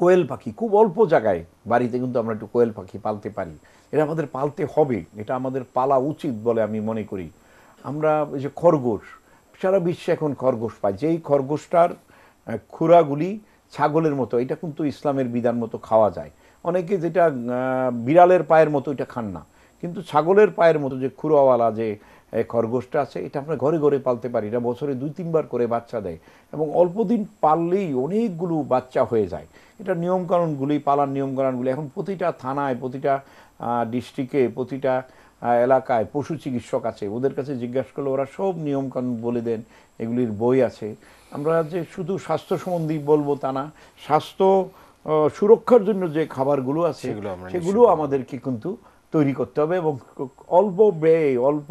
কোয়েল পাখি খুব অল্প জায়গায় বাড়িতে কিন্তু আমরা একটু কোয়েল পাখি পালতে পারি এটা আমাদের পালতে হবে এটা আমাদের পালা উচিত বলে আমি মনে করি আমরা যে খরগোশ সারা বিশ্বে এখন খরগোশ পায় যেই খরগোশটার খুরাগুলি ছাগলের মতো এটা কিন্তু ইসলামের বিধান মতো খাওয়া যায় অনেকে যেটা বিড়ালের পায়ের মতো এটা খান না কিন্তু ছাগলের পায়ের মতো যে খুরাওয়ালা যে খরগোশটা আছে এটা আমরা ঘরে ঘরে পালতে পারি এটা বছরে দুই তিনবার করে বাচ্চা দেয় এবং অল্প দিন পাললেই অনেকগুলো বাচ্চা হয়ে যায় এটা নিয়মকানুনগুলি পালার নিয়মকানুনগুলি এখন প্রতিটা থানায় প্রতিটা ডিস্ট্রিক্টে প্রতিটা এলাকায় পশু চিকিৎসক আছে ওদের কাছে জিজ্ঞাসা করলে ওরা সব নিয়মকানুন বলে দেন এগুলির বই আছে আমরা যে শুধু স্বাস্থ্য সম্বন্ধী বলবো তা না স্বাস্থ্য সুরক্ষার জন্য যে খাবারগুলো আছে সেগুলো আমাদেরকে কিন্তু তৈরি করতে হবে এবং অল্প ব্যয় অল্প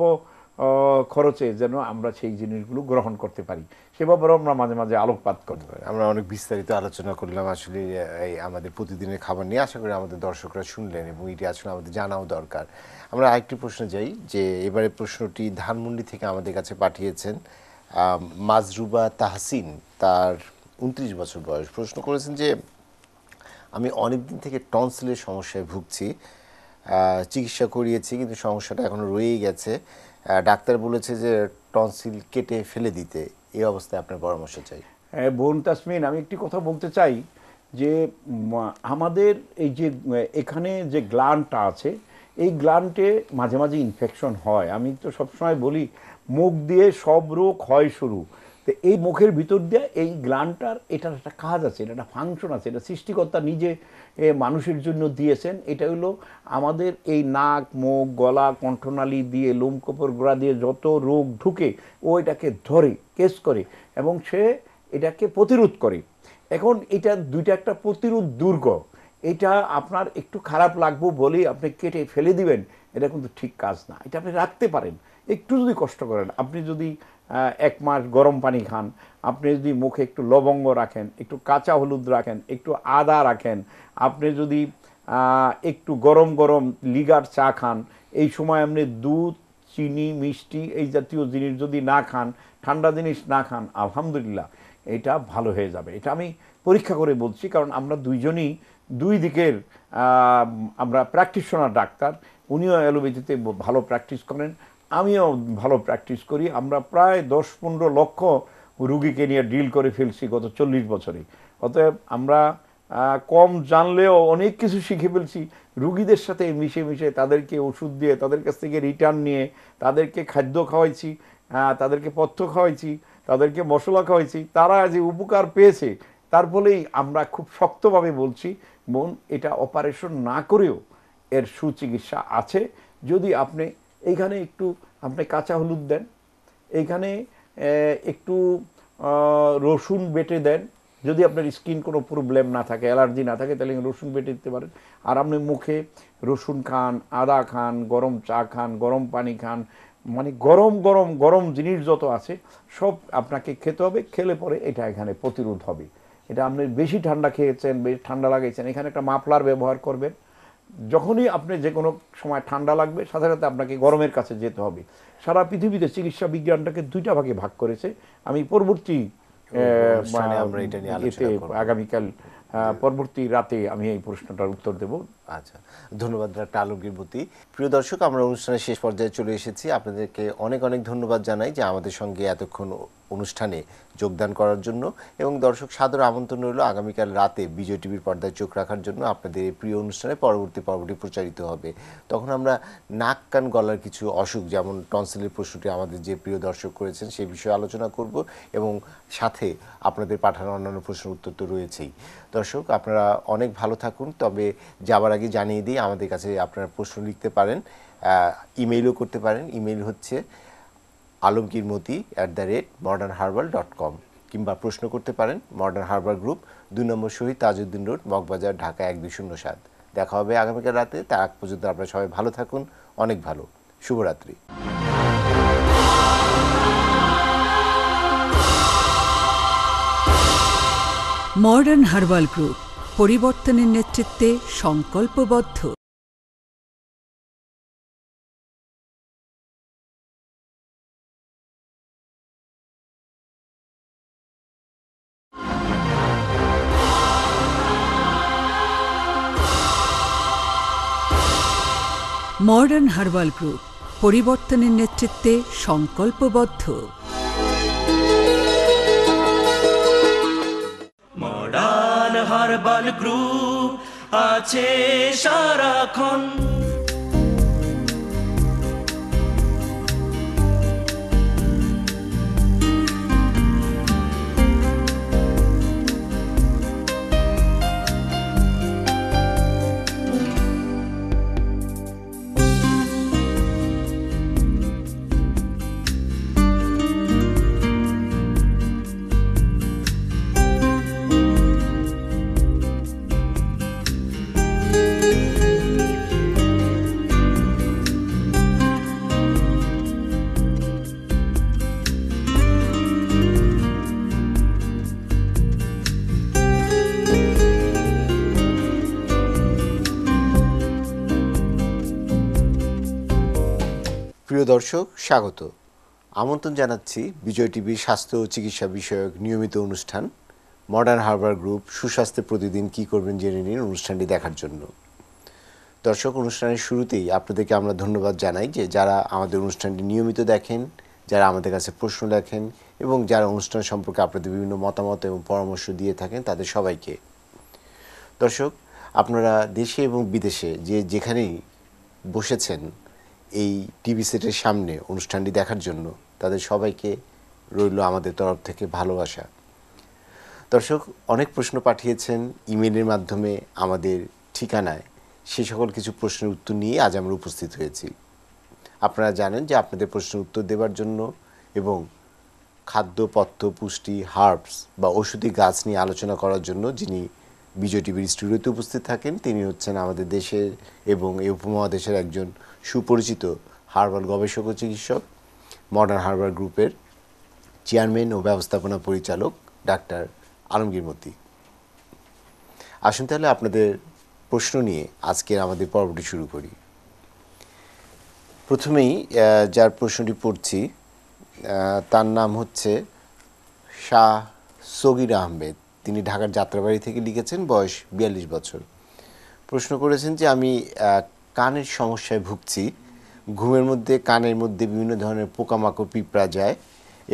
খরচে যেন আমরা সেই জিনিসগুলো গ্রহণ করতে পারি সে ব্যাপারে আমরা মাঝে মাঝে আলোকপাত করতে পারি আমরা অনেক বিস্তারিত আলোচনা করলাম আসলে এই আমাদের প্রতিদিনের খাবার নিয়ে আশা করি আমাদের দর্শকরা শুনলেন এবং এটি আসলে আমাদের জানাও দরকার আমরা আরেকটি প্রশ্ন যাই যে এবারে প্রশ্নটি ধানমন্ডি থেকে আমাদের কাছে পাঠিয়েছেন মাজরুবা তাহসিন তার উনত্রিশ বছর বয়স প্রশ্ন করেছেন যে আমি অনেক দিন থেকে টনসিলের সমস্যায় ভুগছি চিকিৎসা করিয়েছি কিন্তু সমস্যাটা এখনো রয়েই গেছে ডাক্তার বলেছে যে টনসিল কেটে ফেলে দিতে এই অবস্থায় আপনার পরামর্শ চাই বোন তাসমিন আমি একটি কথা বলতে চাই যে আমাদের এই যে এখানে যে গ্লানটা আছে এই গ্লান্টে মাঝে মাঝে ইনফেকশন হয় আমি তো সবসময় বলি মুখ দিয়ে সব রোগ হয় শুরু তো এই মুখের ভিতর দিয়ে এই গ্লানটার এটার একটা কাজ আছে এটা একটা ফাংশন আছে এটা সৃষ্টিকর্তা নিজে মানুষের জন্য দিয়েছেন এটা হলো আমাদের এই নাক মুখ গলা কণ্ঠনালী দিয়ে লোমকোপর গোড়া দিয়ে যত রোগ ঢুকে ও এটাকে ধরে কেস করে এবং সে এটাকে প্রতিরোধ করে এখন এটা দুইটা একটা প্রতিরোধ দুর্গ এটা আপনার একটু খারাপ লাগবো বলেই আপনি কেটে ফেলে দিবেন এটা কিন্তু ঠিক কাজ না এটা আপনি রাখতে পারেন একটু যদি কষ্ট করেন আপনি যদি এক মাস গরম পানি খান আপনি যদি মুখে একটু লবঙ্গ রাখেন একটু কাঁচা হলুদ রাখেন একটু আদা রাখেন আপনি যদি একটু গরম গরম লিগার চা খান এই সময় আপনি দুধ চিনি মিষ্টি এই জাতীয় জিনিস যদি না খান ঠান্ডা জিনিস না খান আলহামদুলিল্লাহ এটা ভালো হয়ে যাবে এটা আমি পরীক্ষা করে বলছি কারণ আমরা দুইজনই দুই দিকের আমরা প্র্যাকটিশনার ডাক্তার উনিও অ্যালোপ্যাথিতে ভালো প্র্যাকটিস করেন আমিও ভালো প্র্যাকটিস করি আমরা প্রায় দশ পনেরো লক্ষ রুগীকে নিয়ে ডিল করে ফেলছি গত চল্লিশ বছরে অতএব আমরা কম জানলেও অনেক কিছু শিখে ফেলছি রুগীদের সাথে মিশে মিশে তাদেরকে ওষুধ দিয়ে তাদের কাছ থেকে রিটার্ন নিয়ে তাদেরকে খাদ্য খাওয়াইছি তাদেরকে পথ্য খাওয়াইছি তাদেরকে মশলা খাওয়াইছি তারা যে উপকার পেয়েছে তার ফলেই আমরা খুব শক্তভাবে বলছি মন এটা অপারেশন না করেও এর সুচিকিৎসা আছে যদি আপনি এইখানে একটু আপনি কাঁচা হলুদ দেন এইখানে একটু রসুন বেটে দেন যদি আপনার স্কিন কোনো প্রবলেম না থাকে অ্যালার্জি না থাকে তাহলে রসুন বেটে দিতে পারেন আর আপনি মুখে রসুন খান আদা খান গরম চা খান গরম পানি খান মানে গরম গরম গরম জিনিস যত আছে সব আপনাকে খেতে হবে খেলে পরে এটা এখানে প্রতিরোধ হবে এটা আপনি বেশি ঠান্ডা খেয়েছেন বেশি ঠান্ডা লাগিয়েছেন এখানে একটা মাফলার ব্যবহার করবেন যখনই আপনি যে কোনো সময় ঠান্ডা লাগবে সাথে সাথে আপনাকে গরমের কাছে যেতে হবে সারা পৃথিবীতে চিকিৎসা বিজ্ঞানটাকে দুইটা ভাগে ভাগ করেছে আমি পরবর্তী আগামীকাল পরবর্তী রাতে আমি এই প্রশ্নটার উত্তর দেব আচ্ছা ধন্যবাদ ডাক্তার আলমগীরবতী প্রিয় দর্শক আমরা অনুষ্ঠানের শেষ পর্যায়ে চলে এসেছি আপনাদেরকে অনেক অনেক ধন্যবাদ জানাই যে আমাদের সঙ্গে এতক্ষণ অনুষ্ঠানে যোগদান করার জন্য এবং দর্শক সাদর আমন্ত্রণ রইল আগামীকাল রাতে বিজয় টিভির পর্দায় চোখ রাখার জন্য আপনাদের এই প্রিয় অনুষ্ঠানে পরবর্তী পর্বটি প্রচারিত হবে তখন আমরা নাক কান গলার কিছু অসুখ যেমন টনসিলের প্রশ্নটি আমাদের যে প্রিয় দর্শক করেছেন সেই বিষয়ে আলোচনা করব এবং সাথে আপনাদের পাঠানো অন্যান্য প্রশ্নের উত্তর তো রয়েছেই দর্শক আপনারা অনেক ভালো থাকুন তবে যাবার আগে জানিয়ে দিই আমাদের কাছে আপনারা প্রশ্ন লিখতে পারেন ইমেইলও করতে পারেন ইমেইল হচ্ছে Moti at the rate modern herbal dot com কিংবা প্রশ্ন করতে পারেন মডার্ন হারবার গ্রুপ দুই নম্বর শহীদ তাজউদ্দিন রোড মগবাজার ঢাকা এক দুই শূন্য সাত দেখা হবে আগামীকাল রাতে তার আগ পর্যন্ত আপনারা সবাই ভালো থাকুন অনেক ভালো শুভরাত্রি মডার্ন হার্বাল গ্রুপ পরিবর্তনের নেতৃত্বে সংকল্পবদ্ধ মডার্ন হার্বাল গ্রুপ পরিবর্তনের নেতৃত্বে সংকল্পবদ্ধ হারবাল গ্রুপ আছে সারাক্ষণ প্রিয় দর্শক স্বাগত আমন্ত্রণ জানাচ্ছি বিজয় টিভির স্বাস্থ্য ও চিকিৎসা বিষয়ক নিয়মিত অনুষ্ঠান মডার্ন হার্বার গ্রুপ সুস্বাস্থ্যে প্রতিদিন কি করবেন জেনে নিন অনুষ্ঠানটি দেখার জন্য দর্শক অনুষ্ঠানের শুরুতেই আপনাদেরকে আমরা ধন্যবাদ জানাই যে যারা আমাদের অনুষ্ঠানটি নিয়মিত দেখেন যারা আমাদের কাছে প্রশ্ন লেখেন এবং যারা অনুষ্ঠান সম্পর্কে আপনাদের বিভিন্ন মতামত এবং পরামর্শ দিয়ে থাকেন তাদের সবাইকে দর্শক আপনারা দেশে এবং বিদেশে যে যেখানেই বসেছেন এই টিভি সেটের সামনে অনুষ্ঠানটি দেখার জন্য তাদের সবাইকে রইল আমাদের তরফ থেকে ভালোবাসা দর্শক অনেক প্রশ্ন পাঠিয়েছেন ইমেলের মাধ্যমে আমাদের ঠিকানায় সে সকল কিছু প্রশ্নের উত্তর নিয়ে আজ আমরা উপস্থিত হয়েছি আপনারা জানেন যে আপনাদের প্রশ্নের উত্তর দেওয়ার জন্য এবং খাদ্য পথ্য পুষ্টি হার্বস বা ওষুধি গাছ নিয়ে আলোচনা করার জন্য যিনি বিজয় টিভির স্টুডিওতে উপস্থিত থাকেন তিনি হচ্ছেন আমাদের দেশের এবং এই উপমহাদেশের একজন সুপরিচিত হার্বাল গবেষক ও চিকিৎসক মডার্ন হার্বাল গ্রুপের চেয়ারম্যান ও ব্যবস্থাপনা পরিচালক ডাক্তার আলমগীর মতি আসুন তাহলে আপনাদের প্রশ্ন নিয়ে আজকের আমাদের পর্বটি শুরু করি প্রথমেই যার প্রশ্নটি পড়ছি তার নাম হচ্ছে শাহ সগির আহমেদ তিনি ঢাকার যাত্রাবাড়ি থেকে লিখেছেন বয়স বিয়াল্লিশ বছর প্রশ্ন করেছেন যে আমি কানের সমস্যায় ভুগছি ঘুমের মধ্যে কানের মধ্যে বিভিন্ন ধরনের পোকামাকড় পিঁপড়া যায়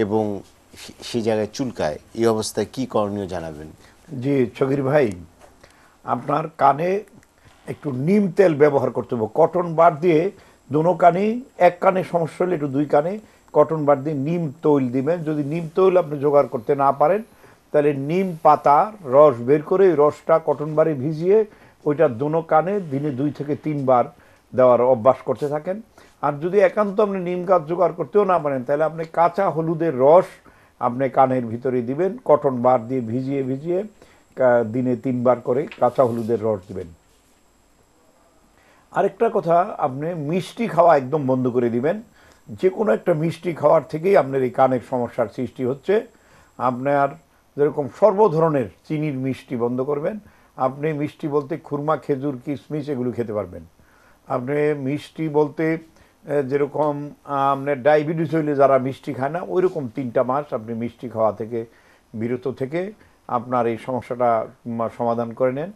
এবং সে জায়গায় চুলকায় এই অবস্থায় কি করণীয় জানাবেন জি ছগির ভাই আপনার কানে একটু নিম তেল ব্যবহার করতে হবে কটন বার দিয়ে দুনো কানে এক কানে সমস্যা হলে একটু দুই কানে কটন বার দিয়ে নিম তৈল দিবেন যদি নিম তৈল আপনি জোগাড় করতে না পারেন তাহলে নিম পাতা রস বের করে ওই রসটা কটন বারে ভিজিয়ে ওইটা দোনো কানে দিনে দুই থেকে তিনবার দেওয়ার অভ্যাস করতে থাকেন আর যদি একান্ত আপনি নিম গাছ জোগাড় করতেও না পারেন তাহলে আপনি কাঁচা হলুদের রস আপনি কানের ভিতরে দিবেন কটন বার দিয়ে ভিজিয়ে ভিজিয়ে দিনে তিনবার করে কাঁচা হলুদের রস দিবেন আরেকটা কথা আপনি মিষ্টি খাওয়া একদম বন্ধ করে দিবেন যে কোনো একটা মিষ্টি খাওয়ার থেকেই আপনার এই কানের সমস্যার সৃষ্টি হচ্ছে আপনার যেরকম সর্ব ধরনের চিনির মিষ্টি বন্ধ করবেন আপনি মিষ্টি বলতে খুরমা খেজুর কিশমিশ এগুলো খেতে পারবেন আপনি মিষ্টি বলতে যেরকম আপনার ডায়াবেটিস হইলে যারা মিষ্টি খায় না ওই রকম তিনটা মাস আপনি মিষ্টি খাওয়া থেকে বিরত থেকে আপনার এই সমস্যাটা সমাধান করে নেন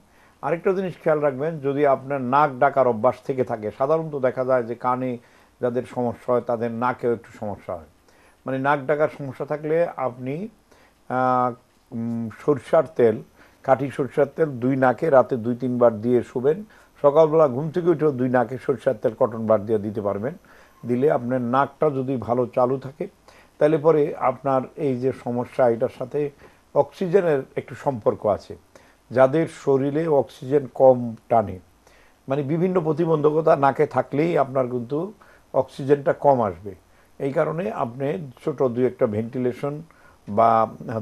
আরেকটা জিনিস খেয়াল রাখবেন যদি আপনার নাক ডাকার অভ্যাস থেকে থাকে সাধারণত দেখা যায় যে কানে যাদের সমস্যা হয় তাদের নাকেও একটু সমস্যা হয় মানে নাক ডাকার সমস্যা থাকলে আপনি সরষার তেল কাঠি সরষার তেল দুই নাকে রাতে দুই তিনবার দিয়ে শুবেন সকালবেলা ঘুম থেকে উঠেও দুই নাকে সরষার তেল কটন বার দিয়ে দিতে পারবেন দিলে আপনার নাকটা যদি ভালো চালু থাকে তাহলে পরে আপনার এই যে সমস্যা এটার সাথে অক্সিজেনের একটু সম্পর্ক আছে যাদের শরীরে অক্সিজেন কম টানে মানে বিভিন্ন প্রতিবন্ধকতা নাকে থাকলেই আপনার কিন্তু অক্সিজেনটা কম আসবে এই কারণে আপনি ছোটো দু একটা ভেন্টিলেশন বা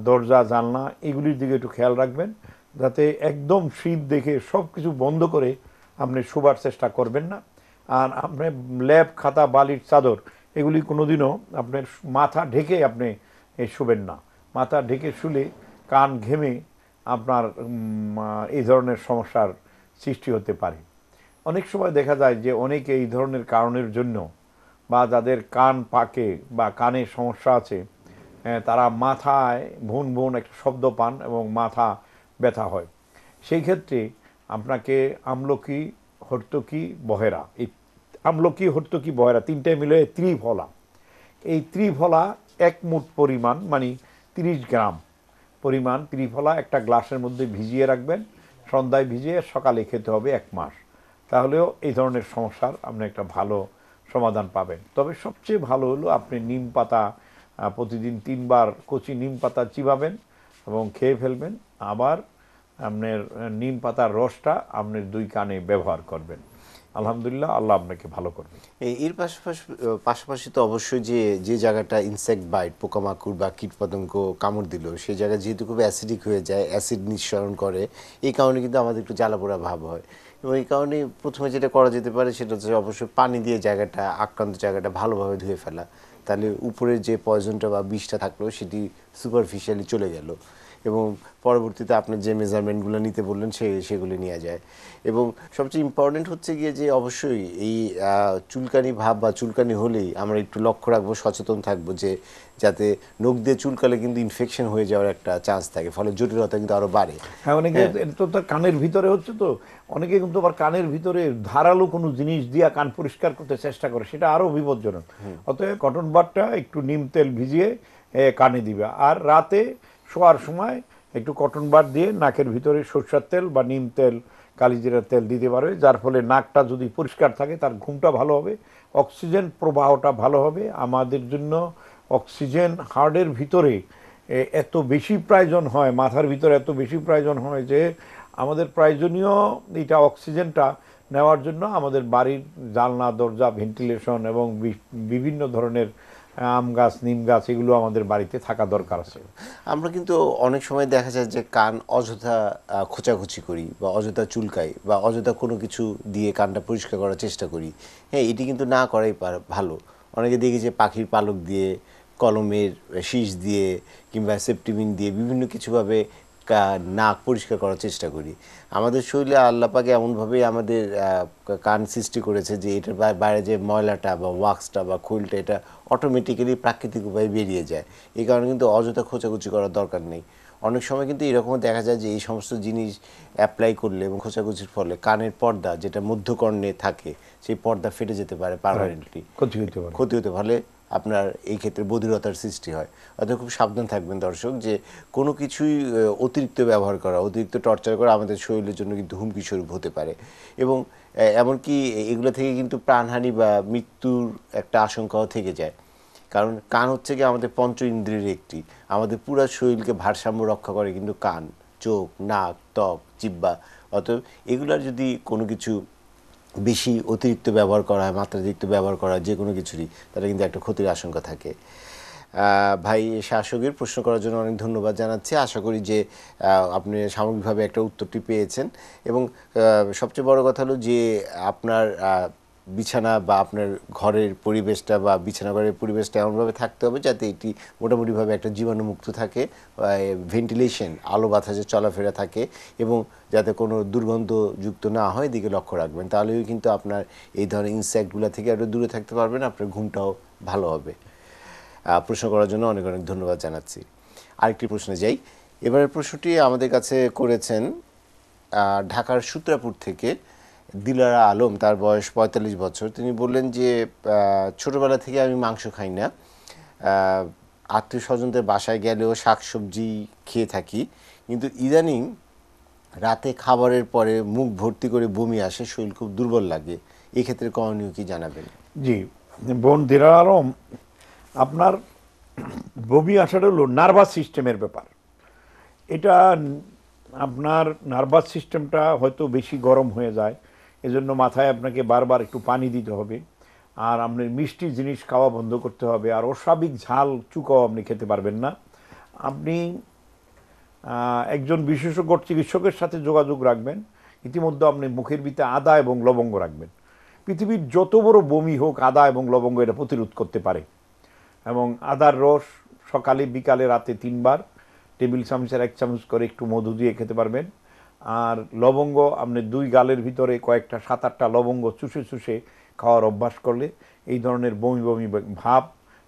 দরজা জানলা এগুলির দিকে একটু খেয়াল রাখবেন যাতে একদম শীত দেখে সব কিছু বন্ধ করে আপনি শোবার চেষ্টা করবেন না আর আপনি ল্যাব খাতা বালির চাদর এগুলি কোনোদিনও আপনার মাথা ঢেকে আপনি শুবেন না মাথা ঢেকে শুলে কান ঘেমে আপনার এই ধরনের সমস্যার সৃষ্টি হতে পারে অনেক সময় দেখা যায় যে অনেকে এই ধরনের কারণের জন্য বা যাদের কান পাকে বা কানে সমস্যা আছে হ্যাঁ, তারা মাথায় ভুন ভুন একটা শব্দ পান এবং মাথা ব্যথা হয় সেই ক্ষেত্রে আপনাকে আমলকি হর্তকি বহেরা এই আমলকি হর্তকি বহেরা তিনটায় মিলে ত্রিফলা এই ত্রিফলা এক মুঠ পরিমাণ মানে 30 গ্রাম পরিমাণ ত্রিফলা একটা গ্লাসের মধ্যে ভিজিয়ে রাখবেন সন্ধ্যায় ভিজিয়ে সকালে খেতে হবে এক মাস তাহলেও এই ধরনের সমস্যার আপনি একটা ভালো সমাধান পাবেন তবে সবচেয়ে ভালো হলো আপনি নিম পাতা প্রতিদিন তিনবার কচি নিম পাতা চিবাবেন এবং খেয়ে ফেলবেন আবার আপনার নিম পাতার রসটা আপনার দুই কানে ব্যবহার করবেন আলহামদুলিল্লাহ আল্লাহ আপনাকে ভালো করবে এর পাশাপাশি পাশাপাশি তো অবশ্যই যে যে জায়গাটা ইনসেক্ট বাইট পোকামাকড় বা কীটপতঙ্গ কামড় দিল সেই জায়গা যেহেতু খুব অ্যাসিডিক হয়ে যায় অ্যাসিড নিঃসরণ করে এই কারণে কিন্তু আমাদের একটু জ্বালাপোড়া ভাব হয় এবং এই কারণে প্রথমে যেটা করা যেতে পারে সেটা হচ্ছে অবশ্যই পানি দিয়ে জায়গাটা আক্রান্ত জায়গাটা ভালোভাবে ধুয়ে ফেলা তাহলে উপরের যে পয়জনটা বা বিষটা থাকলো সেটি সুপারফিশিয়ালি চলে গেল এবং পরবর্তীতে আপনার যে মেজারমেন্টগুলো নিতে বললেন সে সেগুলি নেওয়া যায় এবং সবচেয়ে ইম্পর্টেন্ট হচ্ছে গিয়ে যে অবশ্যই এই চুলকানি ভাব বা চুলকানি হলেই আমরা একটু লক্ষ্য রাখবো সচেতন থাকবো যে যাতে নখ দিয়ে চুলকালে কিন্তু ইনফেকশন হয়ে যাওয়ার একটা চান্স থাকে ফলে জটিলতা কিন্তু আরও বাড়ে হ্যাঁ অনেকে হ্যাঁ। এটা তো তার কানের ভিতরে হচ্ছে তো অনেকে কিন্তু আবার কানের ভিতরে ধারালো কোনো জিনিস দিয়ে কান পরিষ্কার করতে চেষ্টা করে সেটা আরও বিপজ্জনক অতএব কটন বারটা একটু নিম তেল ভিজিয়ে কানে দিবে আর রাতে শোয়ার সময় একটু কটন বার দিয়ে নাকের ভিতরে সরষার তেল বা নিম তেল কালিজিরার তেল দিতে পারবে যার ফলে নাকটা যদি পরিষ্কার থাকে তার ঘুমটা ভালো হবে অক্সিজেন প্রবাহটা ভালো হবে আমাদের জন্য অক্সিজেন হার্টের ভিতরে এত বেশি প্রয়োজন হয় মাথার ভিতরে এত বেশি প্রয়োজন হয় যে আমাদের প্রয়োজনীয় এটা অক্সিজেনটা নেওয়ার জন্য আমাদের বাড়ির জালনা দরজা ভেন্টিলেশন এবং বিভিন্ন ধরনের আম গাছ নিম গাছ এগুলো আমাদের বাড়িতে থাকা দরকার আছে আমরা কিন্তু অনেক সময় দেখা যায় যে কান অযথা খোঁচাখুচি করি বা অযথা চুলকাই বা অযথা কোনো কিছু দিয়ে কানটা পরিষ্কার করার চেষ্টা করি হ্যাঁ এটি কিন্তু না করাই ভালো অনেকে দেখি যে পাখির পালক দিয়ে কলমের শীষ দিয়ে কিংবা সেপ্টিমিন দিয়ে বিভিন্ন কিছুভাবে নাক পরিষ্কার করার চেষ্টা করি আমাদের শরীরে আল্লাপাকে এমনভাবেই আমাদের কান সৃষ্টি করেছে যে এটার বাইরে যে ময়লাটা বা ওয়াক্সটা বা খুলটা এটা অটোমেটিক্যালি প্রাকৃতিক উপায়ে বেরিয়ে যায় এই কারণে কিন্তু অযথা খোঁচাখুচি করার দরকার নেই অনেক সময় কিন্তু এরকমও দেখা যায় যে এই সমস্ত জিনিস অ্যাপ্লাই করলে এবং খোঁচাখুচির ফলে কানের পর্দা যেটা মধ্যকর্ণে থাকে সেই পর্দা ফেটে যেতে পারে পারমানেন্টলি ক্ষতি হতে পারে ক্ষতি হতে ফলে আপনার এই ক্ষেত্রে বধিরতার সৃষ্টি হয় অর্থাৎ খুব সাবধান থাকবেন দর্শক যে কোনো কিছুই অতিরিক্ত ব্যবহার করা অতিরিক্ত টর্চার করা আমাদের শরীরের জন্য কিন্তু হুমকি স্বরূপ হতে পারে এবং এমনকি এগুলো থেকে কিন্তু প্রাণহানি বা মৃত্যুর একটা আশঙ্কাও থেকে যায় কারণ কান হচ্ছে কি আমাদের পঞ্চ ইন্দ্রিয়ের একটি আমাদের পুরো শরীরকে ভারসাম্য রক্ষা করে কিন্তু কান চোখ নাক ত্বক জিব্বা অতএব এগুলার যদি কোনো কিছু বেশি অতিরিক্ত ব্যবহার করা হয় মাত্রাতিরিক্ত ব্যবহার করা যে কোনো কিছুরই তারা কিন্তু একটা ক্ষতির আশঙ্কা থাকে ভাই শাসকের প্রশ্ন করার জন্য অনেক ধন্যবাদ জানাচ্ছি আশা করি যে আপনি সামগ্রিকভাবে একটা উত্তরটি পেয়েছেন এবং সবচেয়ে বড় কথা হলো যে আপনার বিছানা বা আপনার ঘরের পরিবেশটা বা বিছানা ঘরের পরিবেশটা এমনভাবে থাকতে হবে যাতে এটি মোটামুটিভাবে একটা জীবাণুমুক্ত থাকে ভেন্টিলেশন আলো বাতাসে চলাফেরা থাকে এবং যাতে কোনো দুর্গন্ধযুক্ত না হয় দিকে লক্ষ্য রাখবেন তাহলেও কিন্তু আপনার এই ধরনের ইনসেক্টগুলো থেকে আরও দূরে থাকতে পারবেন আপনার ঘুমটাও ভালো হবে প্রশ্ন করার জন্য অনেক অনেক ধন্যবাদ জানাচ্ছি আরেকটি প্রশ্নে যাই এবারের প্রশ্নটি আমাদের কাছে করেছেন ঢাকার সূত্রাপুর থেকে দিলারা আলম তার বয়স ৪৫ বছর তিনি বললেন যে ছোটোবেলা থেকে আমি মাংস খাই না আত্মীয় স্বজনদের বাসায় গেলেও শাকসবজি খেয়ে থাকি কিন্তু ইদানিং রাতে খাবারের পরে মুখ ভর্তি করে বমি আসে শরীর খুব দুর্বল লাগে এক্ষেত্রে করণীয় কি জানাবেন জি বোন দিলার আলম আপনার বমি আসাটা হলো নার্ভাস সিস্টেমের ব্যাপার এটা আপনার নার্ভাস সিস্টেমটা হয়তো বেশি গরম হয়ে যায় এজন্য মাথায় আপনাকে বারবার একটু পানি দিতে হবে আর আপনার মিষ্টি জিনিস খাওয়া বন্ধ করতে হবে আর অস্বাভাবিক ঝাল চুকাও আপনি খেতে পারবেন না আপনি একজন বিশেষজ্ঞ চিকিৎসকের সাথে যোগাযোগ রাখবেন ইতিমধ্যে আপনি মুখের ভিতরে আদা এবং লবঙ্গ রাখবেন পৃথিবীর যত বড় বমি হোক আদা এবং লবঙ্গ এটা প্রতিরোধ করতে পারে এবং আদার রস সকালে বিকালে রাতে তিনবার টেবিল চামচের এক চামচ করে একটু মধু দিয়ে খেতে পারবেন আর লবঙ্গ আপনি দুই গালের ভিতরে কয়েকটা সাত আটটা লবঙ্গ চুষে চুষে খাওয়ার অভ্যাস করলে এই ধরনের বমি বমি ভাব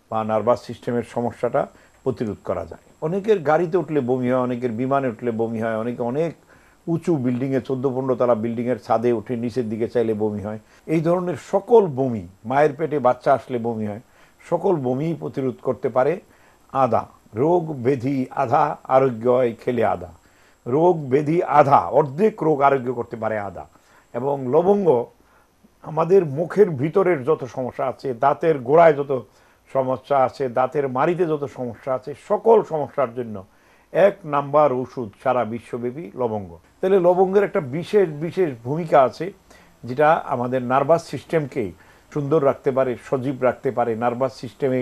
বা নার্ভাস সিস্টেমের সমস্যাটা প্রতিরোধ করা যায় অনেকের গাড়িতে উঠলে বমি হয় অনেকের বিমানে উঠলে বমি হয় অনেকে অনেক উঁচু বিল্ডিংয়ে চোদ্দো পনেরো তলা বিল্ডিংয়ের ছাদে উঠে নিচের দিকে চাইলে বমি হয় এই ধরনের সকল বমি মায়ের পেটে বাচ্চা আসলে বমি হয় সকল বমি প্রতিরোধ করতে পারে আদা রোগ ব্যাধি আধা আরোগ্য হয় খেলে আদা রোগ ব্যাধি আধা অর্ধেক রোগ আরোগ্য করতে পারে আধা এবং লবঙ্গ আমাদের মুখের ভিতরের যত সমস্যা আছে দাঁতের গোড়ায় যত সমস্যা আছে দাঁতের মাড়িতে যত সমস্যা আছে সকল সমস্যার জন্য এক নাম্বার ওষুধ সারা বিশ্বব্যাপী লবঙ্গ তাহলে লবঙ্গের একটা বিশেষ বিশেষ ভূমিকা আছে যেটা আমাদের নার্ভাস সিস্টেমকে সুন্দর রাখতে পারে সজীব রাখতে পারে নার্ভাস সিস্টেমে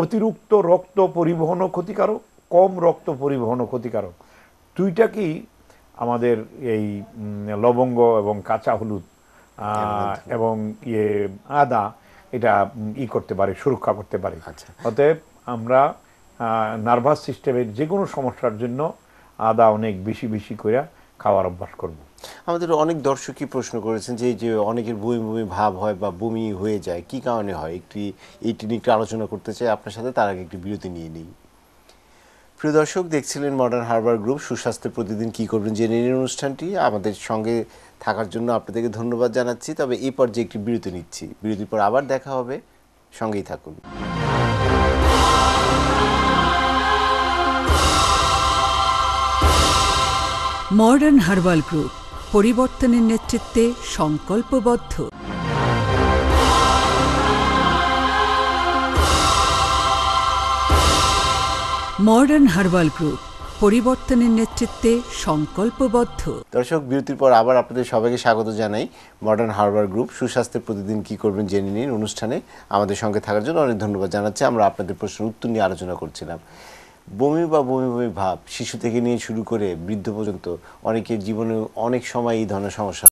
অতিরিক্ত রক্ত পরিবহনও ক্ষতিকারক কম রক্ত পরিবহনও ক্ষতিকারক দুইটা কি আমাদের এই লবঙ্গ এবং কাঁচা হলুদ এবং ইয়ে আদা এটা ই করতে পারে সুরক্ষা করতে পারে আচ্ছা। অতএব আমরা নার্ভাস সিস্টেমের যে কোনো সমস্যার জন্য আদা অনেক বেশি বেশি করে খাওয়ার অভ্যাস করব আমাদের অনেক দর্শকই প্রশ্ন করেছেন যে যে অনেকের বমি বমি ভাব হয় বা বমি হয়ে যায় কি কারণে হয় একটি এইটি নিয়ে একটু আলোচনা করতে চাই আপনার সাথে তার আগে একটি বিরতি নিয়ে নিই প্রিয় দর্শক দেখছিলেন মডার্ন হারবার গ্রুপ সুস্বাস্থ্য প্রতিদিন কি করবেন জেনে নিন অনুষ্ঠানটি আমাদের সঙ্গে থাকার জন্য আপনাদেরকে ধন্যবাদ জানাচ্ছি তবে এই পর্যায়ে একটি বিরতি নিচ্ছি বিরতির পর আবার দেখা হবে সঙ্গেই থাকুন মডার্ন হার্বাল গ্রুপ পরিবর্তনের নেতৃত্বে সংকল্পবদ্ধ মডার্ন হার্বাল গ্রুপ পরিবর্তনের নেতৃত্বে সংকল্পবদ্ধ দর্শক বিরতির পর আবার আপনাদের সবাইকে স্বাগত জানাই মডার্ন হারবার গ্রুপ সুস্বাস্থ্যের প্রতিদিন কি করবেন জেনে নিন অনুষ্ঠানে আমাদের সঙ্গে থাকার জন্য অনেক ধন্যবাদ জানাচ্ছি আমরা আপনাদের প্রশ্নের উত্তর নিয়ে আলোচনা করছিলাম বমি বা বমি বমি ভাব শিশু থেকে নিয়ে শুরু করে বৃদ্ধ পর্যন্ত অনেকের জীবনে অনেক সময় এই ধরনের সমস্যা